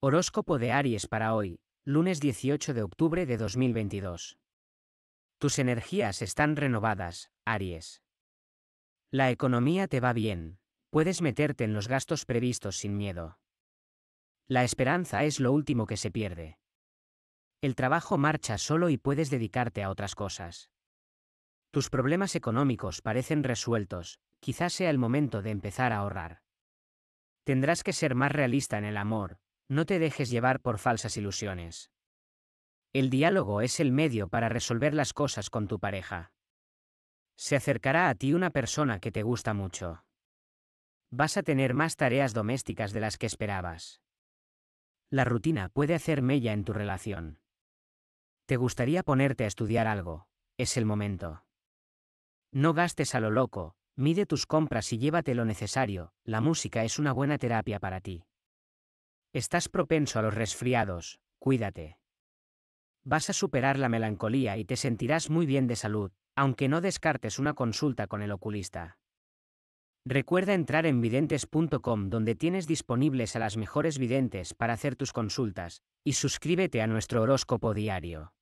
Horóscopo de Aries para hoy, lunes 18 de octubre de 2022. Tus energías están renovadas, Aries. La economía te va bien, puedes meterte en los gastos previstos sin miedo. La esperanza es lo último que se pierde. El trabajo marcha solo y puedes dedicarte a otras cosas. Tus problemas económicos parecen resueltos, quizás sea el momento de empezar a ahorrar. Tendrás que ser más realista en el amor, no te dejes llevar por falsas ilusiones. El diálogo es el medio para resolver las cosas con tu pareja. Se acercará a ti una persona que te gusta mucho. Vas a tener más tareas domésticas de las que esperabas. La rutina puede hacer mella en tu relación. ¿Te gustaría ponerte a estudiar algo? Es el momento. No gastes a lo loco, mide tus compras y llévate lo necesario, la música es una buena terapia para ti. Estás propenso a los resfriados, cuídate. Vas a superar la melancolía y te sentirás muy bien de salud, aunque no descartes una consulta con el oculista. Recuerda entrar en videntes.com donde tienes disponibles a las mejores videntes para hacer tus consultas, y suscríbete a nuestro horóscopo diario.